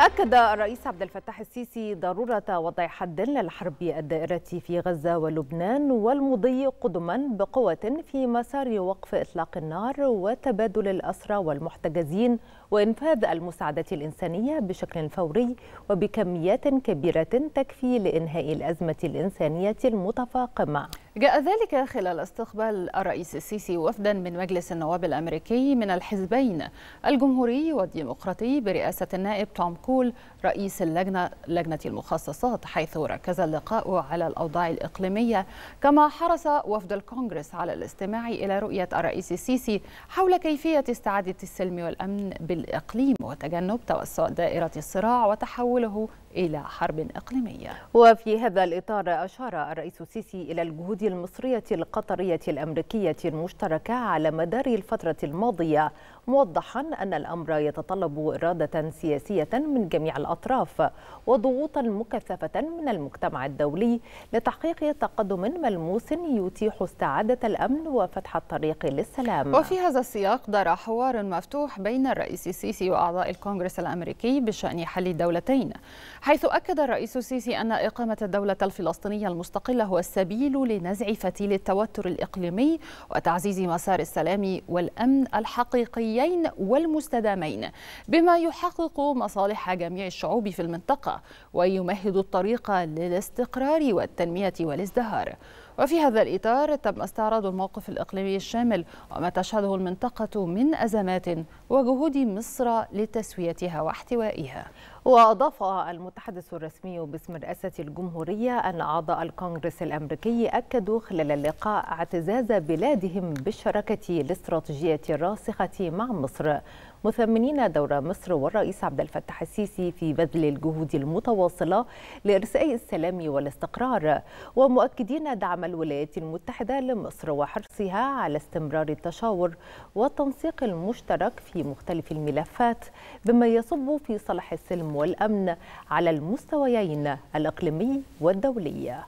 أكد الرئيس عبد الفتاح السيسي ضرورة وضع حد للحرب الدائرة في غزة ولبنان والمضي قدما بقوة في مسار وقف إطلاق النار وتبادل الأسرى والمحتجزين وإنفاذ المساعدات الإنسانية بشكل فوري وبكميات كبيرة تكفي لإنهاء الأزمة الإنسانية المتفاقمة جاء ذلك خلال استقبال الرئيس السيسي وفدا من مجلس النواب الأمريكي من الحزبين الجمهوري والديمقراطي برئاسة النائب توم كول رئيس اللجنة لجنة المخصصات حيث ركز اللقاء على الأوضاع الإقليمية كما حرص وفد الكونغرس على الاستماع إلى رؤية الرئيس السيسي حول كيفية استعادة السلم والأمن بالإقليم وتجنب توسع دائرة الصراع وتحوله إلى حرب إقليمية وفي هذا الإطار أشار الرئيس السيسي إلى الجهود المصرية القطرية الأمريكية المشتركة على مدار الفترة الماضية موضحا أن الأمر يتطلب إرادة سياسية من جميع الأطراف وضغوطا مكثفة من المجتمع الدولي لتحقيق تقدم ملموس يتيح استعادة الأمن وفتح الطريق للسلام وفي هذا السياق دار حوار مفتوح بين الرئيس السيسي وأعضاء الكونغرس الأمريكي بشأن حل الدولتين حيث أكد الرئيس السيسي أن إقامة الدولة الفلسطينية المستقلة هو السبيل لنا نزع فتيل التوتر الإقليمي وتعزيز مسار السلام والأمن الحقيقيين والمستدامين بما يحقق مصالح جميع الشعوب في المنطقة ويمهد الطريق للاستقرار والتنمية والازدهار وفي هذا الإطار تم استعراض الموقف الإقليمي الشامل وما تشهده المنطقة من أزمات وجهود مصر لتسويتها واحتوائها وأضاف المتحدث الرسمي باسم رئاسة الجمهورية أن أعضاء الكونغرس الأمريكي أكدوا خلال اللقاء اعتزاز بلادهم بالشراكة الاستراتيجية الراسخة مع مصر مثمنين دور مصر والرئيس عبد الفتاح السيسي في بذل الجهود المتواصلة لإرساء السلام والاستقرار ومؤكدين دعم الولايات المتحدة لمصر وحرصها على استمرار التشاور والتنسيق المشترك في مختلف الملفات بما يصب في صالح السلم والأمن على المستويين الإقليمي والدولي